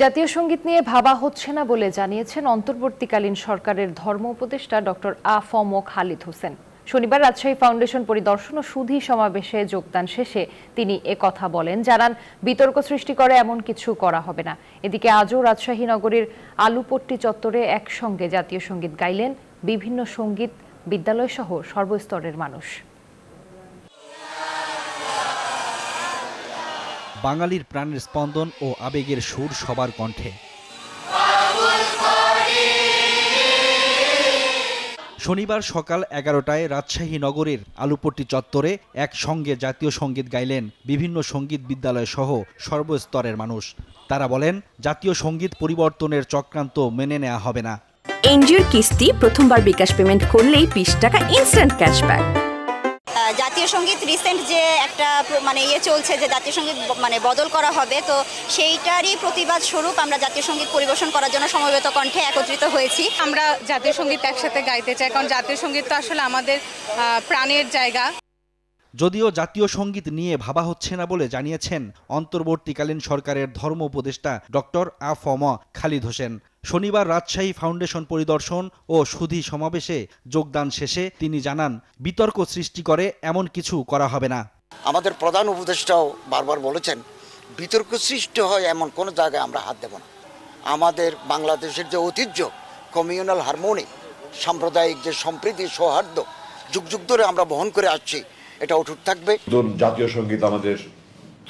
জাতীয় সঙ্গীত নিয়ে ভাবা হচ্ছে না বলে জানিয়েছেন অন্তর্বর্তীকালীন সরকারের ধর্ম উপদেষ্টা ডক্টর আফম খালিদ হোসেন শনিবার রাজশাহী ফাউন্ডেশন পরিদর্শন ও সুধী সমাবেশে যোগদান শেষে তিনি এ কথা বলেন জানান বিতর্ক সৃষ্টি করে এমন কিছু করা হবে না এদিকে আজও রাজশাহী নগরীর আলুপট্টি চত্বরে একসঙ্গে জাতীয় সঙ্গীত গাইলেন বিভিন্ন সঙ্গীত বিদ্যালয়সহ সর্বস্তরের মানুষ বাঙালির প্রাণের স্পন্দন ও আবেগের সুর সবার কণ্ঠে শনিবার সকাল এগারোটায় রাজশাহী নগরের আলুপট্টি চত্বরে একসঙ্গে জাতীয় সঙ্গীত গাইলেন বিভিন্ন সঙ্গীত বিদ্যালয় সহ সর্বস্তরের মানুষ তারা বলেন জাতীয় সঙ্গীত পরিবর্তনের চক্রান্ত মেনে নেওয়া হবে না এনজিওর কিস্তি প্রথমবার বিকাশ পেমেন্ট করলেই বিশ টাকা ইনস্ট্যান্ট ক্যাশব্যাক জাতীয় সঙ্গীত রিসেন্ট যে একটা মানে ইয়ে চলছে যে জাতীয় সঙ্গীত মানে বদল করা হবে তো সেইটারই প্রতিবাদ স্বরূপ আমরা জাতীয় সঙ্গীত পরিবেশন করার জন্য সমবেত কণ্ঠে একত্রিত হয়েছি আমরা জাতীয় সঙ্গীত একসাথে গাইতে চাই কারণ জাতীয় সঙ্গীত তো আসলে আমাদের প্রাণের জায়গা যদিও জাতীয় সঙ্গীত নিয়ে ভাবা হচ্ছে না বলে জানিয়েছেন অন্তর্বর্তীকালীন সরকারের ধর্ম উপদেষ্টা ডক্টর ফম খালিদ হোসেন শনিবার রাজশাহী ফাউন্ডেশন পরিদর্শন ও সুধি সমাবেশে যোগদান শেষে তিনি জানান বিতর্ক সৃষ্টি করে এমন কিছু করা হবে না আমাদের প্রধান উপদেষ্টাও বারবার বলেছেন বিতর্ক সৃষ্টি হয় এমন কোনো জায়গায় আমরা হাত দেব না আমাদের বাংলাদেশের যে ঐতিহ্য কমিউনাল হারমোনি সাম্প্রদায়িক যে সম্প্রীতি সৌহার্দ্য যুগ যুগ ধরে আমরা বহন করে আসছি এটা অটুট থাকবে জাতীয় সঙ্গীত আমাদের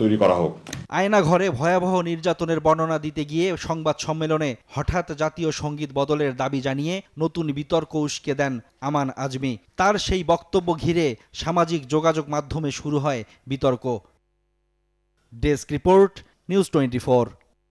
তৈরি করা হোক আয়না ঘরে ভয়াবহ নির্যাতনের বর্ণনা দিতে গিয়ে সংবাদ সম্মেলনে হঠাৎ জাতীয় সঙ্গীত বদলের দাবি জানিয়ে নতুন বিতর্ক উস্কে দেন আমান আজমি তার সেই বক্তব্য ঘিরে সামাজিক যোগাযোগ মাধ্যমে শুরু হয় বিতর্ক ডেস্ক রিপোর্ট নিউজ টোয়েন্টি